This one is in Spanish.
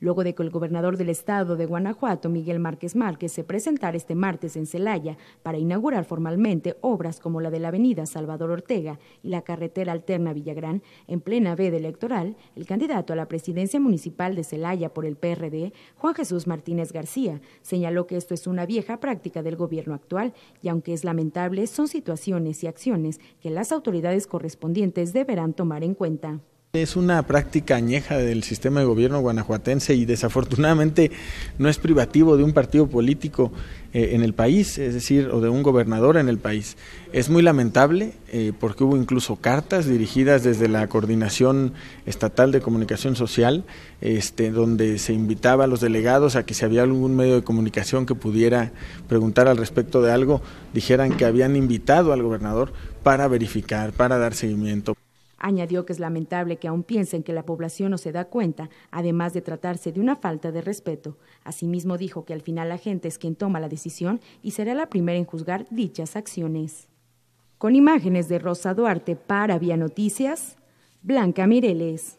luego de que el gobernador del estado de Guanajuato, Miguel Márquez Márquez, se presentara este martes en Celaya para inaugurar formalmente obras como la de la avenida Salvador Ortega y la carretera alterna Villagrán, en plena veda electoral, el candidato a la presidencia municipal de Celaya por el PRD, Juan Jesús Martínez García, señaló que esto es una vieja práctica del gobierno actual y aunque es lamentable, son situaciones y acciones que las autoridades correspondientes deberán tomar en cuenta. Es una práctica añeja del sistema de gobierno guanajuatense y desafortunadamente no es privativo de un partido político eh, en el país, es decir, o de un gobernador en el país. Es muy lamentable eh, porque hubo incluso cartas dirigidas desde la Coordinación Estatal de Comunicación Social, este, donde se invitaba a los delegados a que si había algún medio de comunicación que pudiera preguntar al respecto de algo, dijeran que habían invitado al gobernador para verificar, para dar seguimiento. Añadió que es lamentable que aún piensen que la población no se da cuenta, además de tratarse de una falta de respeto. Asimismo dijo que al final la gente es quien toma la decisión y será la primera en juzgar dichas acciones. Con imágenes de Rosa Duarte para Vía Noticias, Blanca Mireles.